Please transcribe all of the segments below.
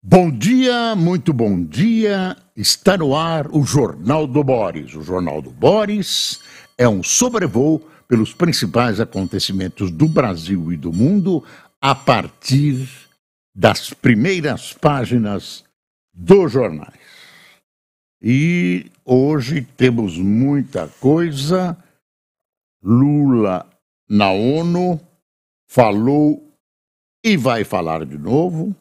Bom dia, muito bom dia. Está no ar o Jornal do Boris. O Jornal do Boris é um sobrevoo pelos principais acontecimentos do Brasil e do mundo a partir das primeiras páginas dos jornais. E hoje temos muita coisa. Lula na ONU falou e vai falar de novo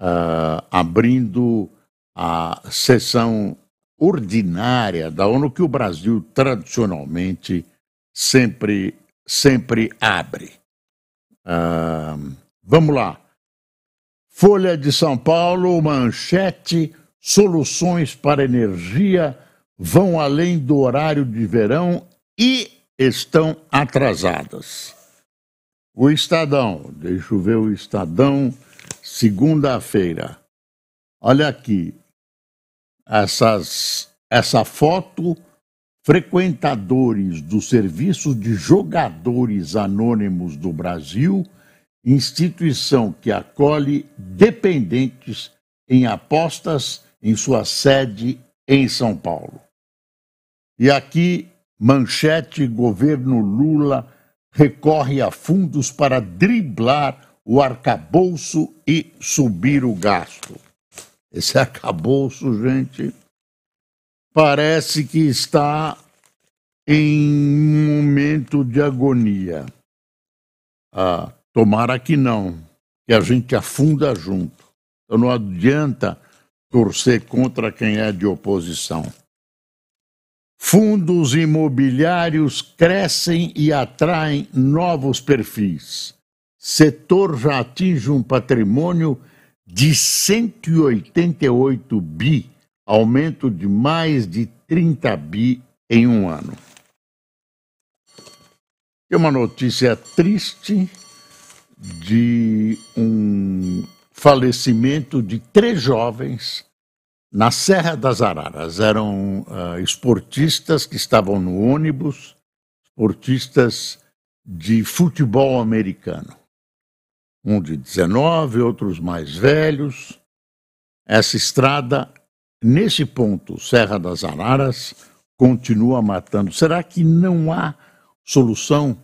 uh, abrindo a sessão ordinária da ONU que o Brasil tradicionalmente sempre sempre abre. Uh, vamos lá. Folha de São Paulo, manchete: soluções para energia vão além do horário de verão e estão atrasadas. O Estadão, deixa eu ver o Estadão segunda-feira. Olha aqui, essas, essa foto, frequentadores do Serviço de Jogadores Anônimos do Brasil, instituição que acolhe dependentes em apostas em sua sede em São Paulo. E aqui, manchete: governo Lula recorre a fundos para driblar o arcabouço e subir o gasto. Esse arcabouço, gente, parece que está em um momento de agonia. Ah, tomara que não, que a gente afunda junto. Então não adianta torcer contra quem é de oposição. Fundos imobiliários crescem e atraem novos perfis setor já atinge um patrimônio de 188 bi, aumento de mais de 30 bi em um ano. Tem uma notícia triste de um falecimento de três jovens na Serra das Araras. Eram uh, esportistas que estavam no ônibus, esportistas de futebol americano um de 19, outros mais velhos. Essa estrada, nesse ponto, Serra das Araras, continua matando. Será que não há solução?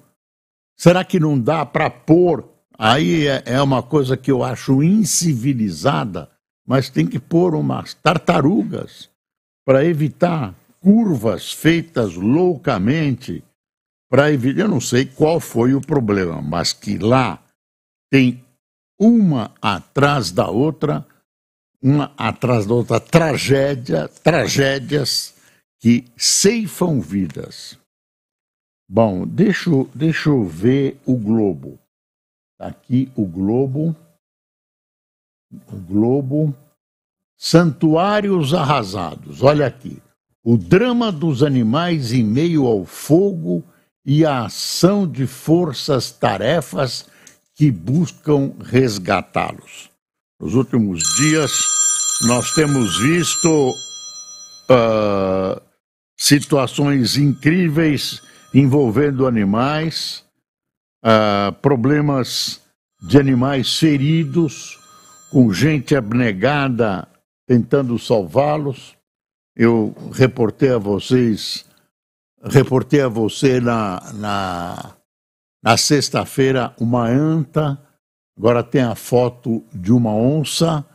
Será que não dá para pôr? Aí é, é uma coisa que eu acho incivilizada, mas tem que pôr umas tartarugas para evitar curvas feitas loucamente. Para evitar, eu não sei qual foi o problema, mas que lá tem uma atrás da outra, uma atrás da outra tragédia, tragédias que ceifam vidas. Bom, deixa, deixa eu ver o Globo. Tá aqui o Globo. O Globo. Santuários arrasados. Olha aqui. O drama dos animais em meio ao fogo e a ação de forças-tarefas que buscam resgatá-los. Nos últimos dias, nós temos visto uh, situações incríveis envolvendo animais, uh, problemas de animais feridos, com gente abnegada tentando salvá-los. Eu reportei a vocês, reportei a você na, na na sexta-feira, uma anta. Agora tem a foto de uma onça.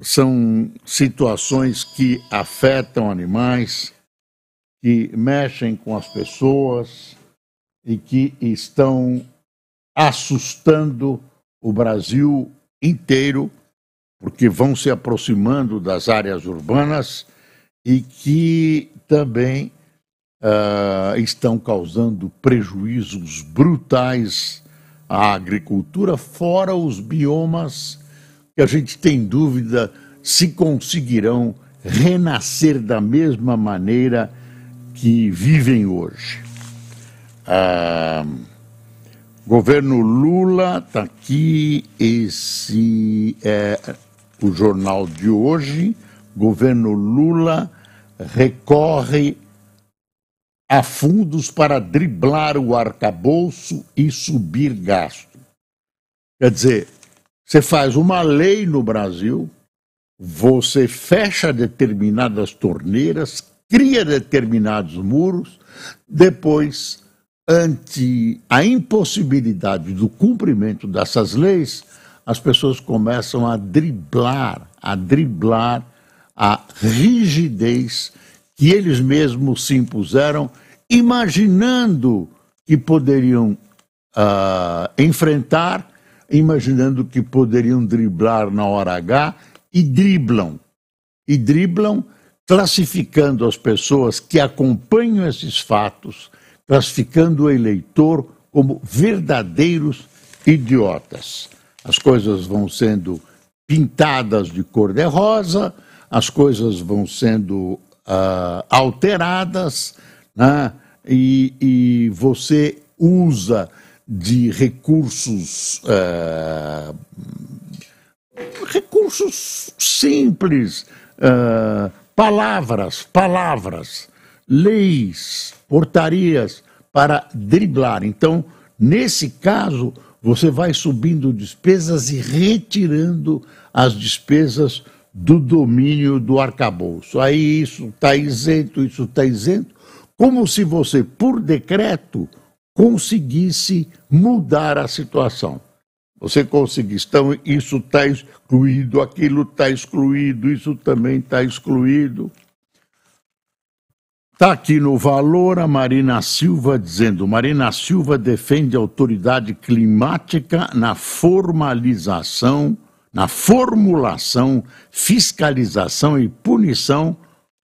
São situações que afetam animais, que mexem com as pessoas e que estão assustando o Brasil inteiro, porque vão se aproximando das áreas urbanas e que também uh, estão causando prejuízos brutais à agricultura, fora os biomas que a gente tem dúvida se conseguirão renascer da mesma maneira que vivem hoje. Uh, governo Lula está aqui esse é o jornal de hoje. Governo Lula recorre a fundos para driblar o arcabouço e subir gasto. Quer dizer, você faz uma lei no Brasil, você fecha determinadas torneiras, cria determinados muros, depois, ante a impossibilidade do cumprimento dessas leis, as pessoas começam a driblar, a driblar a rigidez que eles mesmos se impuseram, imaginando que poderiam uh, enfrentar, imaginando que poderiam driblar na hora H e driblam. E driblam classificando as pessoas que acompanham esses fatos, classificando o eleitor como verdadeiros idiotas. As coisas vão sendo pintadas de cor de rosa, as coisas vão sendo uh, alteradas, né? e, e, você usa de recursos. Uh, recursos simples, uh, palavras, palavras, leis, portarias para driblar. Então, nesse caso, você vai subindo despesas e retirando as despesas do domínio do arcabouço. Aí isso está isento, isso está isento, como se você, por decreto, conseguisse mudar a situação. Você conseguisse, então isso está excluído, aquilo está excluído, isso também está excluído. Está aqui no Valor a Marina Silva dizendo: Marina Silva defende autoridade climática na formalização na formulação, fiscalização e punição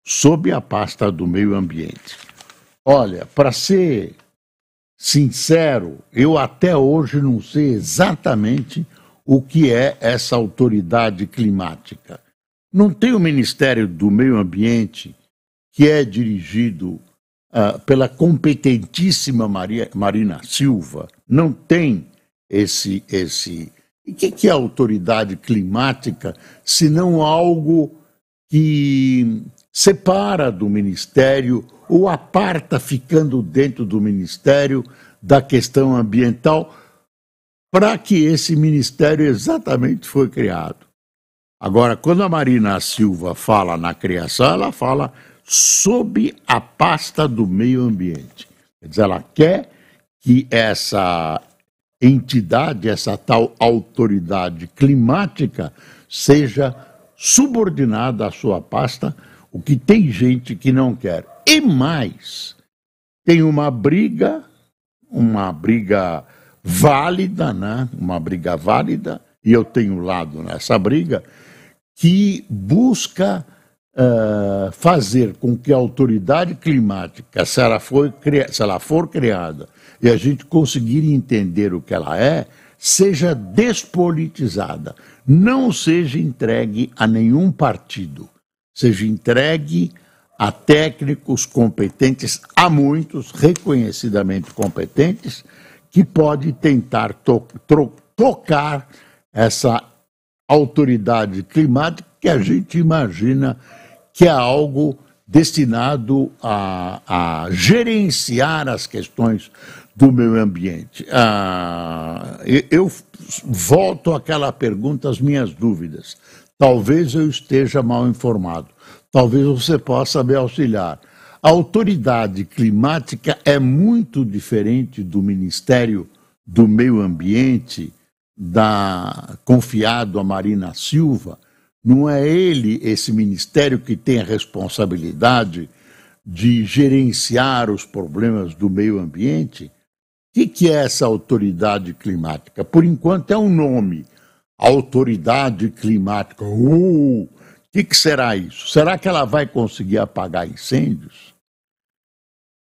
sob a pasta do meio ambiente. Olha, para ser sincero, eu até hoje não sei exatamente o que é essa autoridade climática. Não tem o Ministério do Meio Ambiente, que é dirigido uh, pela competentíssima Maria, Marina Silva, não tem esse, esse e o que, que é autoridade climática, se não algo que separa do ministério ou aparta, ficando dentro do ministério, da questão ambiental, para que esse ministério exatamente foi criado. Agora, quando a Marina Silva fala na criação, ela fala sob a pasta do meio ambiente. Quer dizer, ela quer que essa entidade, essa tal autoridade climática, seja subordinada à sua pasta, o que tem gente que não quer. E mais, tem uma briga, uma briga válida, né? uma briga válida, e eu tenho lado nessa briga, que busca uh, fazer com que a autoridade climática, se ela, for, se ela for criada e a gente conseguir entender o que ela é, seja despolitizada, não seja entregue a nenhum partido, seja entregue a técnicos competentes, há muitos reconhecidamente competentes, que pode tentar to tocar essa autoridade climática que a gente imagina que é algo destinado a, a gerenciar as questões do meio ambiente. Ah, eu volto àquela pergunta, as minhas dúvidas. Talvez eu esteja mal informado. Talvez você possa me auxiliar. A autoridade climática é muito diferente do Ministério do Meio Ambiente, da confiado a Marina Silva. Não é ele, esse ministério, que tem a responsabilidade de gerenciar os problemas do meio ambiente? O que, que é essa autoridade climática? Por enquanto é um nome. Autoridade climática. O uh, que, que será isso? Será que ela vai conseguir apagar incêndios?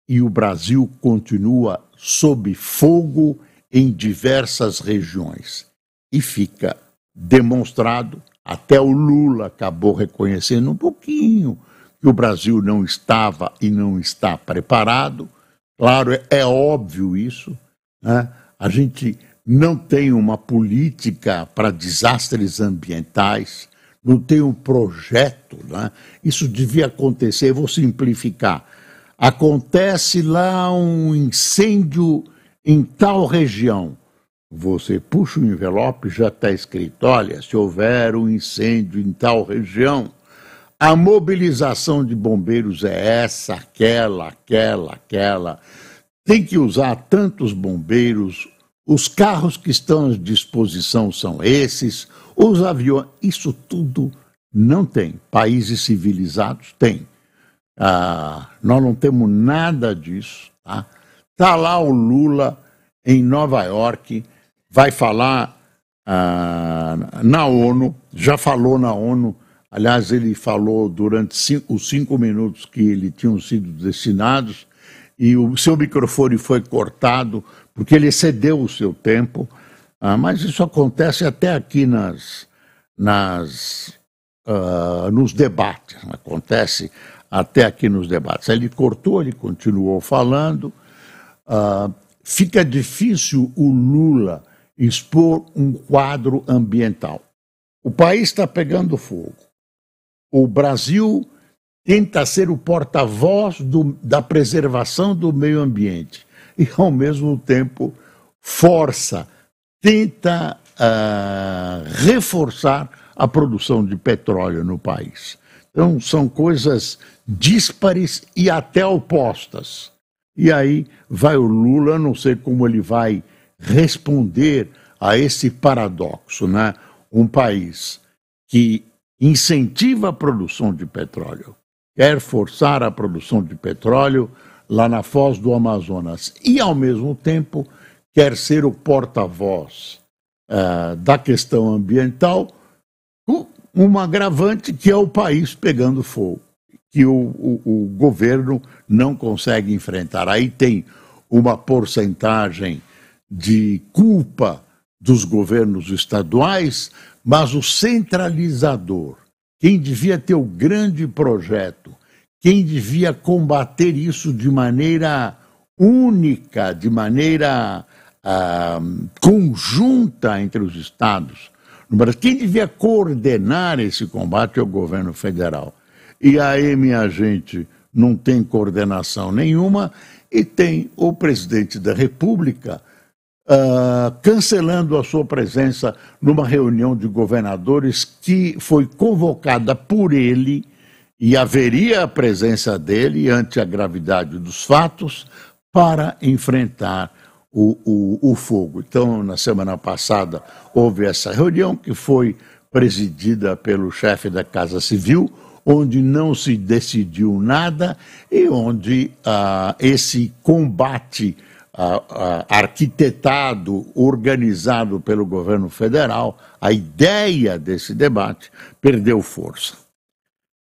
E o Brasil continua sob fogo em diversas regiões. E fica demonstrado, até o Lula acabou reconhecendo um pouquinho que o Brasil não estava e não está preparado. Claro, é, é óbvio isso né? A gente não tem uma política para desastres ambientais, não tem um projeto. Né? Isso devia acontecer, vou simplificar. Acontece lá um incêndio em tal região. Você puxa o envelope, já está escrito: olha, se houver um incêndio em tal região, a mobilização de bombeiros é essa, aquela, aquela, aquela tem que usar tantos bombeiros, os carros que estão à disposição são esses, os aviões, isso tudo não tem. Países civilizados têm. Ah, nós não temos nada disso. Está tá lá o Lula em Nova York, vai falar ah, na ONU, já falou na ONU. Aliás, ele falou durante cinco, os cinco minutos que ele tinham sido destinados e o seu microfone foi cortado porque ele excedeu o seu tempo. Ah, mas isso acontece até aqui nas, nas, uh, nos debates, acontece até aqui nos debates. Ele cortou, ele continuou falando. Uh, fica difícil o Lula expor um quadro ambiental. O país está pegando fogo. O Brasil tenta ser o porta-voz da preservação do meio ambiente e, ao mesmo tempo, força, tenta uh, reforçar a produção de petróleo no país. Então, são coisas díspares e até opostas. E aí vai o Lula, não sei como ele vai responder a esse paradoxo, né? Um país que incentiva a produção de petróleo, quer forçar a produção de petróleo lá na foz do Amazonas e, ao mesmo tempo, quer ser o porta-voz uh, da questão ambiental, com um agravante que é o país pegando fogo, que o, o, o governo não consegue enfrentar. Aí tem uma porcentagem de culpa dos governos estaduais, mas o centralizador quem devia ter o grande projeto, quem devia combater isso de maneira única, de maneira ah, conjunta entre os estados. No Brasil, quem devia coordenar esse combate é o governo federal. E aí, minha gente, não tem coordenação nenhuma e tem o presidente da República uh, cancelando a sua presença numa reunião de governadores que foi convocada por ele e haveria a presença dele ante a gravidade dos fatos para enfrentar o, o, o, fogo. Então, na semana passada, houve essa reunião que foi presidida pelo chefe da Casa Civil, onde não se decidiu nada e onde ah, esse combate arquitetado, organizado pelo governo federal, a ideia desse debate perdeu força.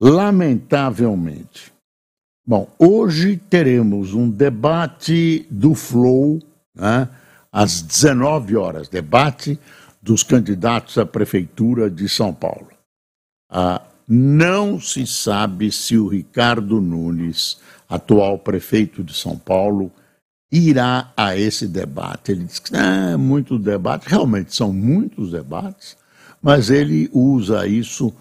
Lamentavelmente. Bom, hoje teremos um debate do Flow, né, às 19 horas debate dos candidatos à Prefeitura de São Paulo. Ah, não se sabe se o Ricardo Nunes, atual prefeito de São Paulo, irá a esse debate. Ele diz que ah, é muito debate, realmente são muitos debates, mas ele usa isso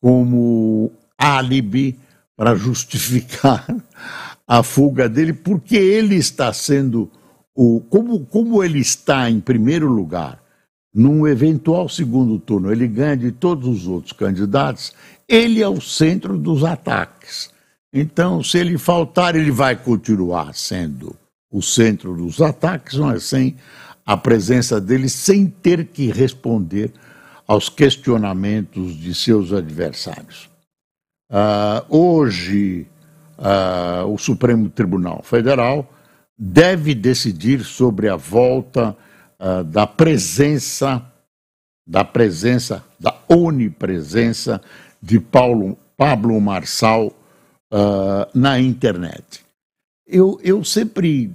como álibi para justificar a fuga dele, porque ele está sendo o como, como ele está em primeiro lugar num eventual segundo turno, ele ganha de todos os outros candidatos, ele é o centro dos ataques. Então, se ele faltar, ele vai continuar sendo o centro dos ataques, mas é? sem a presença dele, sem ter que responder aos questionamentos de seus adversários. Uh, hoje, uh, o Supremo Tribunal Federal deve decidir sobre a volta uh, da presença, da presença, da onipresença de Paulo, Pablo Marçal na internet. Eu, eu sempre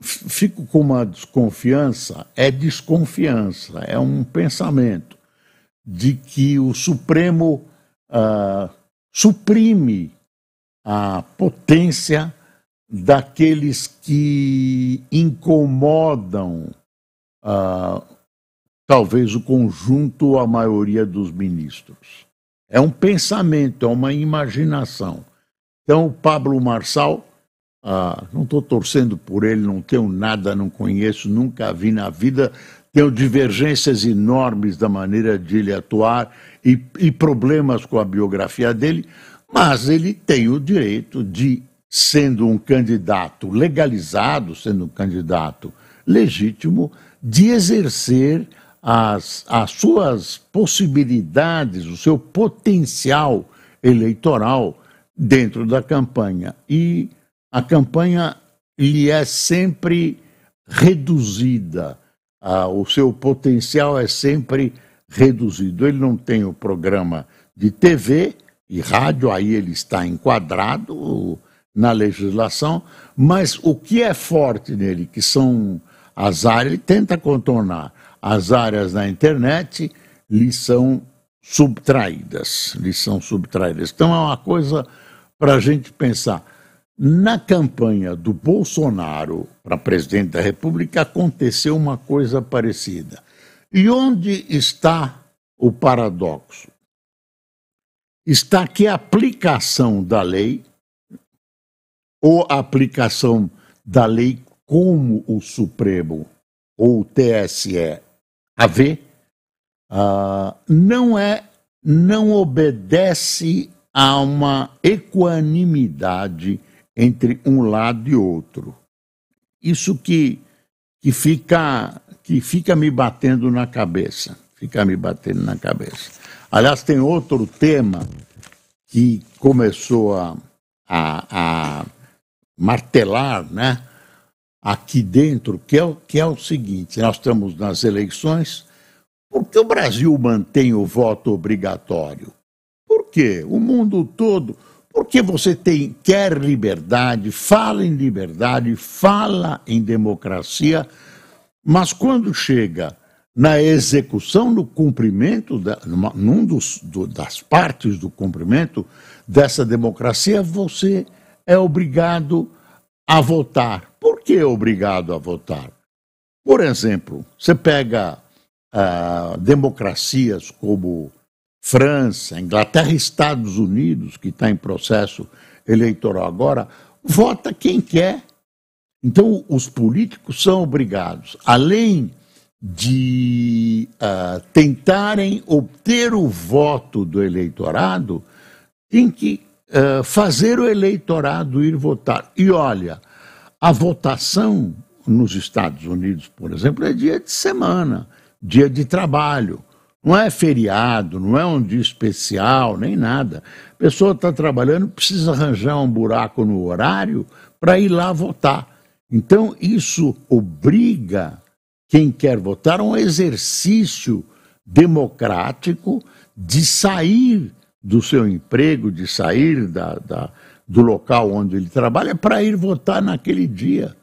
fico com uma desconfiança, é desconfiança, é um pensamento de que o Supremo ah, suprime a potência daqueles que incomodam, ah, talvez, o conjunto ou a maioria dos ministros. É um pensamento, é uma imaginação. Então, o Pablo Marçal ah, não estou torcendo por ele, não tenho nada, não conheço, nunca vi na vida. Tenho divergências enormes da maneira de ele atuar e, e problemas com a biografia dele, mas ele tem o direito de, sendo um candidato legalizado, sendo um candidato legítimo, de exercer as, as suas possibilidades, o seu potencial eleitoral dentro da campanha. E a campanha lhe é sempre reduzida, ah, o seu potencial é sempre reduzido. Ele não tem o programa de TV e rádio, aí ele está enquadrado na legislação, mas o que é forte nele, que são as áreas, ele tenta contornar. As áreas da internet lhe são subtraídas, lhe são subtraídas. Então é uma coisa para a gente pensar. Na campanha do Bolsonaro para presidente da República aconteceu uma coisa parecida. E onde está o paradoxo? Está que a aplicação da lei, ou a aplicação da lei como o Supremo ou o TSE a ver, uh, ah, não é, não obedece a uma equanimidade entre um lado e outro. Isso que, que, fica, que fica me batendo na cabeça. Fica me batendo na cabeça. Aliás, tem outro tema que começou a, a, a martelar né, aqui dentro, que é, o, que é o seguinte: nós estamos nas eleições, por que o Brasil mantém o voto obrigatório? Por quê? O mundo todo. Porque você tem, quer liberdade, fala em liberdade, fala em democracia, mas quando chega na execução, no cumprimento, da, numa, num dos, do, das partes do cumprimento dessa democracia, você é obrigado a votar. Por que obrigado a votar? Por exemplo, você pega ah, democracias como França, Inglaterra Estados Unidos, que está em processo eleitoral agora, vota quem quer. Então, os políticos são obrigados, além de uh, tentarem obter o voto do eleitorado, tem que uh, fazer o eleitorado ir votar. E olha, a votação nos Estados Unidos, por exemplo, é dia de semana, dia de trabalho. Não é feriado, não é um dia especial, nem nada. A pessoa está trabalhando, precisa arranjar um buraco no horário para ir lá votar. Então, isso obriga quem quer votar a um exercício democrático de sair do seu emprego, de sair da, da do local onde ele trabalha, para ir votar naquele dia.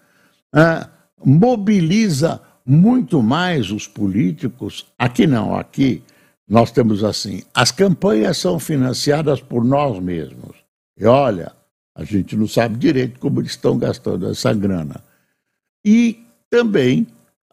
Ah, mobiliza muito mais os políticos. Aqui não, aqui nós temos assim: as campanhas são financiadas por nós mesmos. E olha, a gente não sabe direito como eles estão gastando essa grana. E também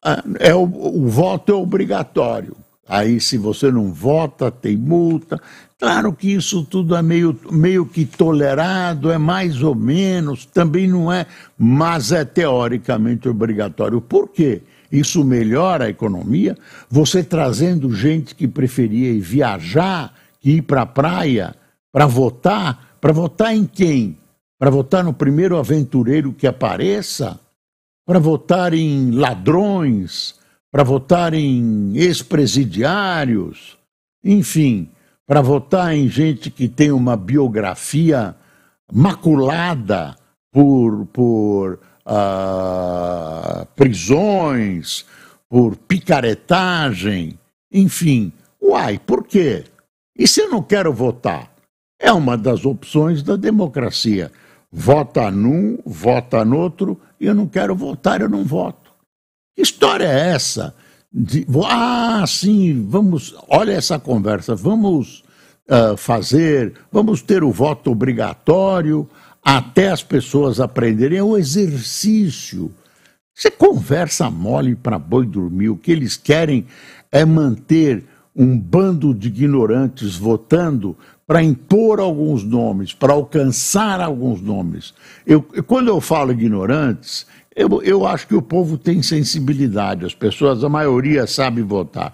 ah, é o, o voto é obrigatório. Aí, se você não vota, tem multa. Claro que isso tudo é meio, meio que tolerado, é mais ou menos, também não é, mas é teoricamente obrigatório. Por quê? Isso melhora a economia. Você trazendo gente que preferia viajar, que ir para a praia, para votar. Para votar em quem? Para votar no primeiro aventureiro que apareça? Para votar em ladrões? Para votar em ex-presidiários? Enfim, para votar em gente que tem uma biografia maculada por, por ah, prisões, por picaretagem, enfim. Uai, por quê? E se eu não quero votar? É uma das opções da democracia. Vota num, vota no outro, e eu não quero votar, eu não voto. Que história é essa? De, ah, sim, vamos. Olha essa conversa, vamos uh, fazer, vamos ter o voto obrigatório até as pessoas aprenderem, é o exercício. Você conversa mole para boi dormir. O que eles querem é manter um bando de ignorantes votando para impor alguns nomes, para alcançar alguns nomes. Eu, quando eu falo ignorantes, eu, eu acho que o povo tem sensibilidade, as pessoas, a maioria sabe votar.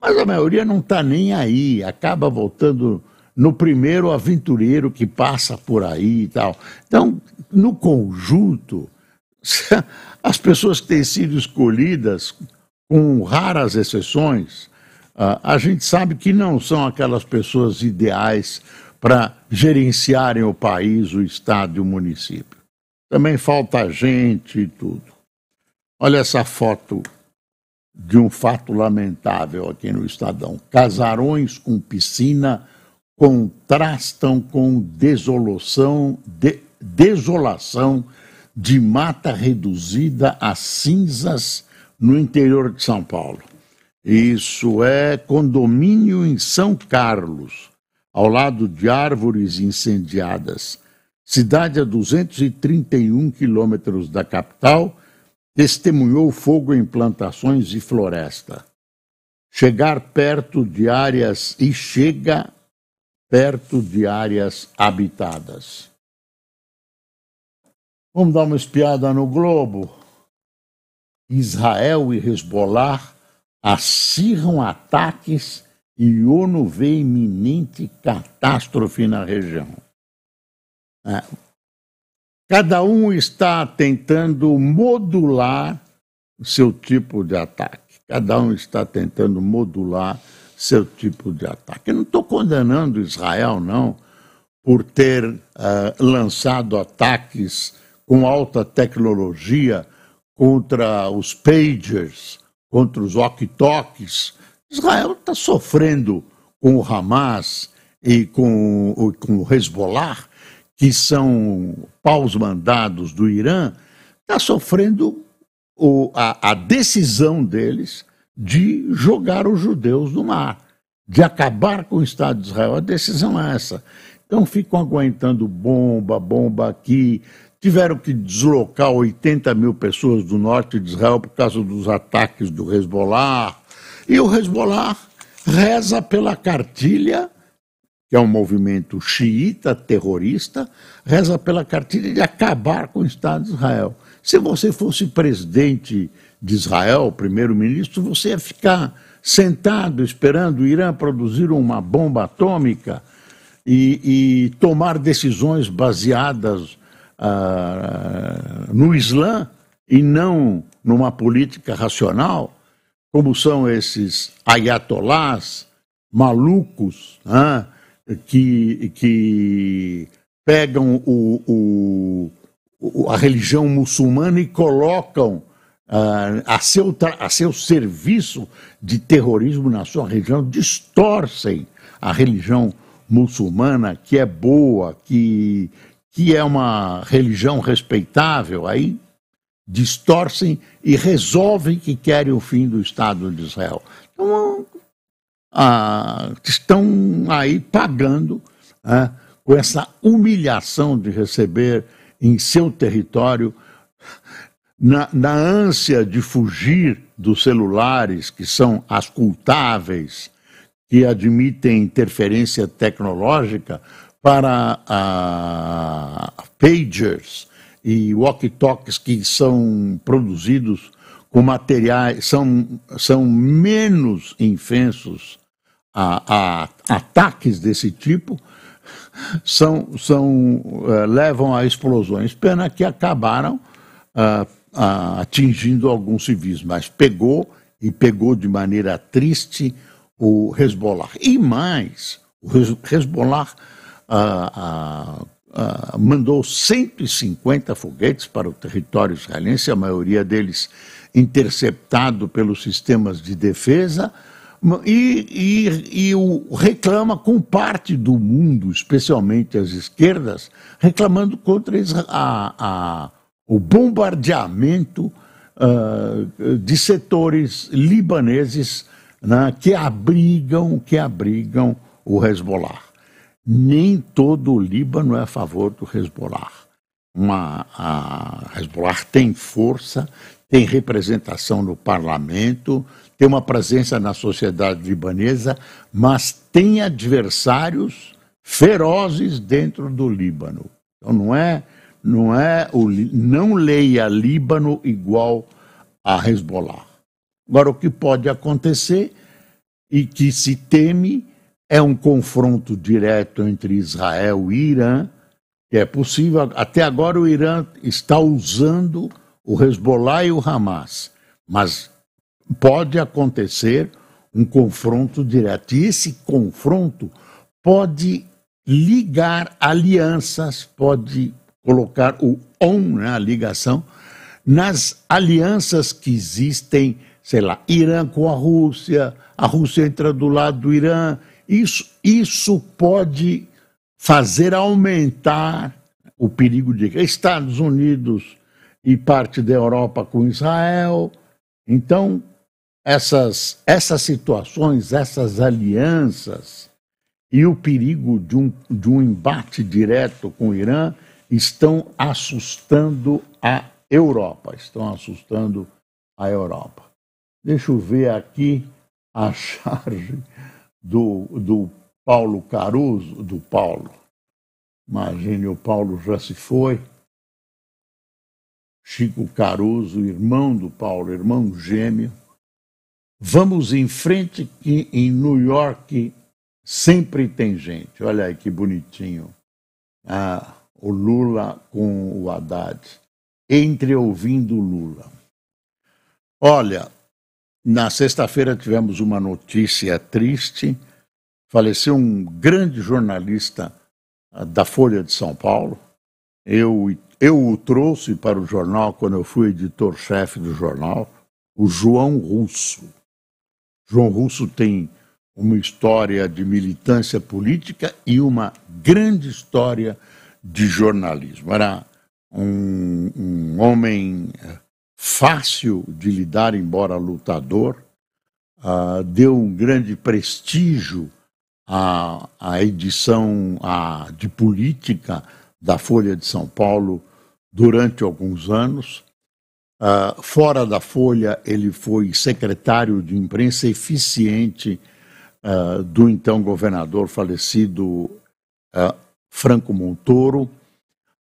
Mas a maioria não está nem aí, acaba votando no primeiro aventureiro que passa por aí e tal. Então, no conjunto, as pessoas que têm sido escolhidas, com raras exceções, ah, a gente sabe que não são aquelas pessoas ideais para gerenciarem o país, o estado e o município. Também falta gente e tudo. Olha essa foto de um fato lamentável aqui no Estadão: casarões com piscina contrastam com desolação, de, desolação de mata reduzida a cinzas no interior de São Paulo. Isso é condomínio em São Carlos, ao lado de árvores incendiadas. Cidade a 231 quilômetros da capital, testemunhou fogo em plantações e floresta. Chegar perto de áreas e chega perto de áreas habitadas. Vamos dar uma espiada no globo. Israel e Hezbollah acirram ataques e ONU vê iminente catástrofe na região. É. Cada um está tentando modular o seu tipo de ataque. Cada um está tentando modular seu tipo de ataque. Eu não estou condenando Israel, não, por ter uh, lançado ataques com alta tecnologia contra os pagers, contra os walkie-talkies. Israel está sofrendo com o Hamas e com, com o Hezbollah, que são paus mandados do Irã, está sofrendo o, a, a decisão deles de jogar os judeus no mar, de acabar com o Estado de Israel. A decisão é essa. Então ficam aguentando bomba, bomba aqui. Tiveram que deslocar 80 mil pessoas do norte de Israel por causa dos ataques do Hezbollah. E o Hezbollah reza pela cartilha, que é um movimento xiita terrorista, reza pela cartilha de acabar com o Estado de Israel. Se você fosse presidente de Israel, primeiro-ministro, você ia ficar sentado esperando o Irã produzir uma bomba atômica e, e tomar decisões baseadas ah, no Islã e não numa política racional, como são esses ayatolás malucos ah, que, que pegam o, o, a religião muçulmana e colocam uh, a, seu a seu serviço de terrorismo na sua região, distorcem a religião muçulmana, que é boa, que, que é uma religião respeitável, aí distorcem e resolvem que querem o fim do Estado de Israel. Então, ah, estão aí pagando né, com essa humilhação de receber em seu território na, na ânsia de fugir dos celulares que são ascultáveis, que admitem interferência tecnológica, para a ah, pagers e walkie-talkies que são produzidos com materiais, são, são menos infensos a, a ataques desse tipo, são, são, eh, levam a explosões. Pena que acabaram uh, ah, atingindo alguns civis, mas pegou e pegou de maneira triste o Hezbollah. E mais, o Hezbollah ah, ah, mandou 150 foguetes para o território israelense, a maioria deles interceptado pelos sistemas de defesa, e, e, e, o, reclama com parte do mundo, especialmente as esquerdas, reclamando contra a, a, o bombardeamento uh, de setores libaneses né, que abrigam, que abrigam o Hezbollah. Nem todo o Líbano é a favor do Hezbollah. Uma, a Hezbollah tem força, tem representação no parlamento, tem uma presença na sociedade libanesa, mas tem adversários ferozes dentro do Líbano. Então não é não é o, não leia Líbano igual a Hezbollah. Agora, o que pode acontecer e que se teme é um confronto direto entre Israel e Irã, que é possível. Até agora, o Irã está usando o Hezbollah e o Hamas, mas pode acontecer um confronto direto. E esse confronto pode ligar alianças, pode colocar o on, né, a ligação, nas alianças que existem, sei lá, Irã com a Rússia, a Rússia entra do lado do Irã. Isso, isso pode fazer aumentar o perigo de Estados Unidos e parte da Europa com Israel. Então, essas, essas situações, essas alianças e o perigo de um, de um embate direto com o Irã estão assustando a Europa. Estão assustando a Europa. Deixa eu ver aqui a charge do, do Paulo Caruso, do Paulo. Imagine, o Paulo já se foi. Chico Caruso, irmão do Paulo, irmão gêmeo. Vamos em frente que em New York sempre tem gente. Olha aí que bonitinho. Ah, o Lula com o Haddad, entre ouvindo o Lula. Olha, na sexta-feira tivemos uma notícia triste. Faleceu um grande jornalista ah, da Folha de São Paulo. Eu, eu o trouxe para o jornal quando eu fui editor-chefe do jornal, o João Russo. João Russo tem uma história de militância política e uma grande história política de jornalismo. Era um, um homem eh, fácil de lidar, embora lutador, uh, deu um grande prestígio à, à edição à, de política da Folha de São Paulo durante alguns anos. Uh, fora da Folha, ele foi secretário de imprensa eficiente uh, do então governador falecido uh, Franco Montoro,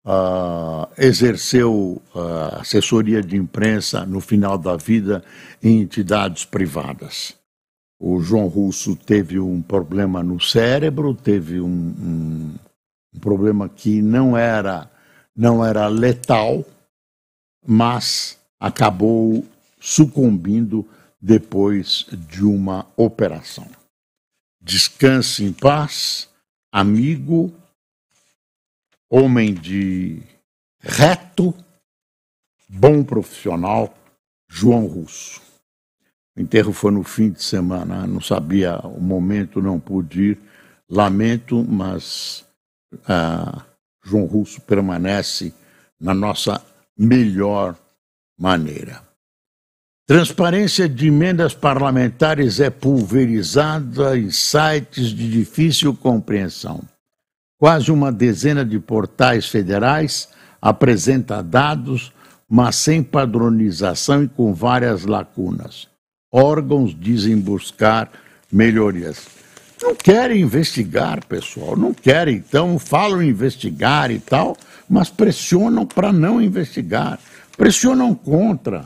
ah, exerceu ah, assessoria de imprensa no final da vida em entidades privadas. O João Russo teve um problema no cérebro, teve um, um, um problema que não era, não era letal, mas acabou sucumbindo depois de uma operação. Descanse em paz, amigo homem de reto, bom profissional, João Russo. O enterro foi no fim de semana, não sabia o momento, não pude ir. Lamento, mas ah, João Russo permanece na nossa melhor maneira. Transparência de emendas parlamentares é pulverizada em sites de difícil compreensão. Quase uma dezena de portais federais apresenta dados, mas sem padronização e com várias lacunas. Órgãos dizem buscar melhorias. Não querem investigar, pessoal, não querem, então falam investigar e tal, mas pressionam para não investigar, pressionam contra.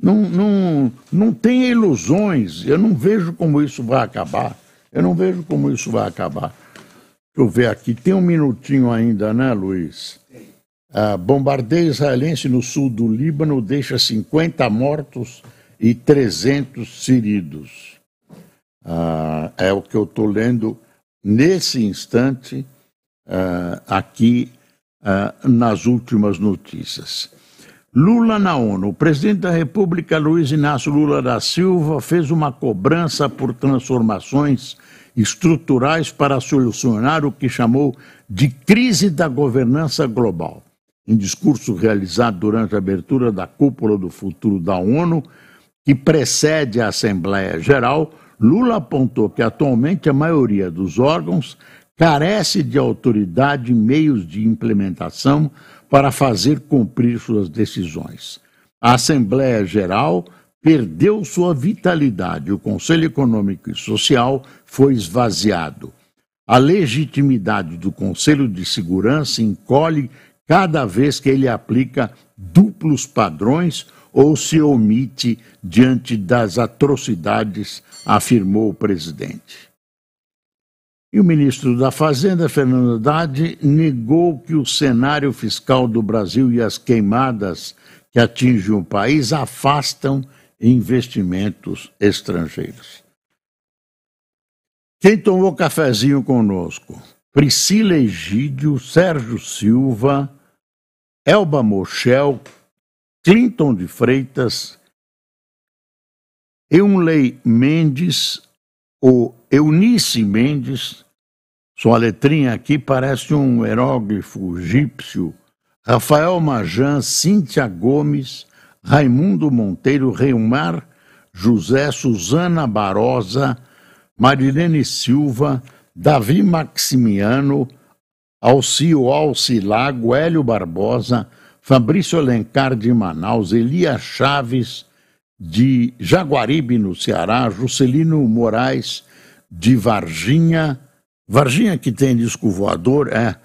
Não, não, não tem ilusões, eu não vejo como isso vai acabar. Eu não vejo como isso vai acabar eu ver aqui, tem um minutinho ainda, né, Luiz? Ah, bombardeio israelense no sul do Líbano deixa 50 mortos e 300 feridos. Ah, é o que eu estou lendo nesse instante ah, aqui ah, nas últimas notícias. Lula na ONU. O presidente da República, Luiz Inácio Lula da Silva, fez uma cobrança por transformações estruturais para solucionar o que chamou de crise da governança global. Em discurso realizado durante a abertura da Cúpula do Futuro da ONU, que precede a Assembleia Geral, Lula apontou que atualmente a maioria dos órgãos carece de autoridade e meios de implementação para fazer cumprir suas decisões. A Assembleia Geral perdeu sua vitalidade. O Conselho Econômico e Social foi esvaziado. A legitimidade do Conselho de Segurança encolhe cada vez que ele aplica duplos padrões ou se omite diante das atrocidades, afirmou o presidente. E o ministro da Fazenda, Fernando Haddad, negou que o cenário fiscal do Brasil e as queimadas que atingem o país afastam investimentos estrangeiros. Quem tomou cafezinho conosco? Priscila Egídio, Sérgio Silva, Elba Mochel, Clinton de Freitas, Eunley Mendes, ou Eunice Mendes, sua letrinha aqui parece um hieróglifo egípcio, Rafael Majan, Cíntia Gomes, Raimundo Monteiro Reumar, José Suzana Barosa, Marilene Silva, Davi Maximiano, Alcio Alcilago, Hélio Barbosa, Fabrício Alencar de Manaus, Elias Chaves de Jaguaribe, no Ceará, Juscelino Moraes de Varginha, Varginha que tem disco voador, é,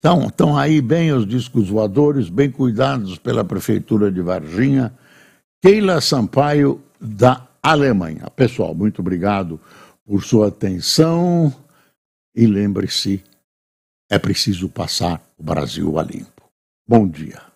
então, estão aí bem os discos voadores, bem cuidados pela Prefeitura de Varginha. Keila Sampaio, da Alemanha. Pessoal, muito obrigado por sua atenção e lembre-se, é preciso passar o Brasil a limpo. Bom dia.